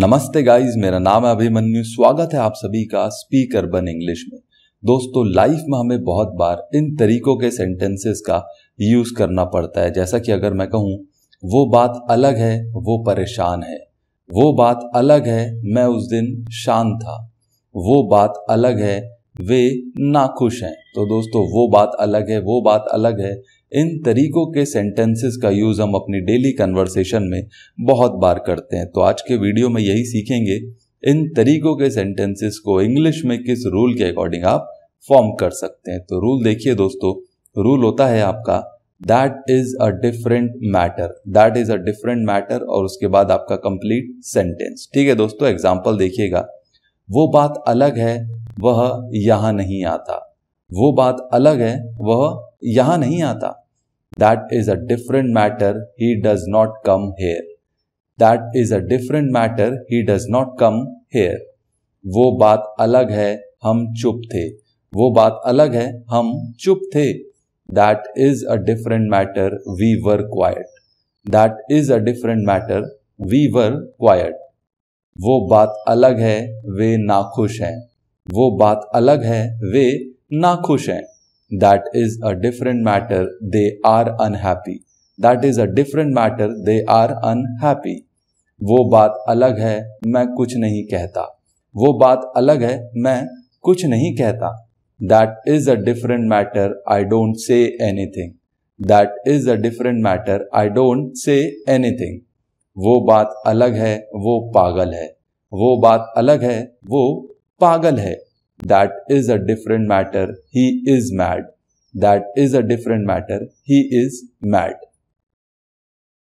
नमस्ते गाइस मेरा नाम है अभिमन्यु स्वागत है आप सभी का स्पीक अर्बन इंग्लिश में दोस्तों लाइफ में हमें बहुत बार इन तरीकों के सेंटेंसेस का यूज करना पड़ता है जैसा कि अगर मैं कहूँ वो बात अलग है वो परेशान है वो बात अलग है मैं उस दिन शांत था वो बात अलग है वे नाखुश हैं तो दोस्तों वो बात अलग है वो बात अलग है इन तरीकों के सेंटेंसेस का यूज़ हम अपनी डेली कन्वर्सेशन में बहुत बार करते हैं तो आज के वीडियो में यही सीखेंगे इन तरीकों के सेंटेंसेस को इंग्लिश में किस रूल के अकॉर्डिंग आप फॉर्म कर सकते हैं तो रूल देखिए दोस्तों रूल होता है आपका that is a different matter that is a different matter और उसके बाद आपका कंप्लीट सेंटेंस ठीक है दोस्तों एग्जाम्पल देखिएगा वो बात अलग है वह यहां नहीं आता वो बात अलग है वह यहां नहीं आता That is a different matter, he does not come here. That is a different matter, he does not come here. वो बात अलग है हम चुप थे वो बात अलग है हम चुप थे that is a different matter we were quiet that is a different matter we were quiet वो बात अलग है वे नाखुश हैं वो बात अलग है वे नाखुश हैं that is a different matter, they are unhappy. That is a different matter, they are unhappy. वो बात अलग है मैं कुछ नहीं कहता वो बात अलग है मैं कुछ नहीं कहता that is a different matter I don't say anything that is a different matter I don't say anything वो बात अलग है वो पागल है वो बात अलग है वो पागल है That is a different matter. He is mad. That is a different matter. He is mad.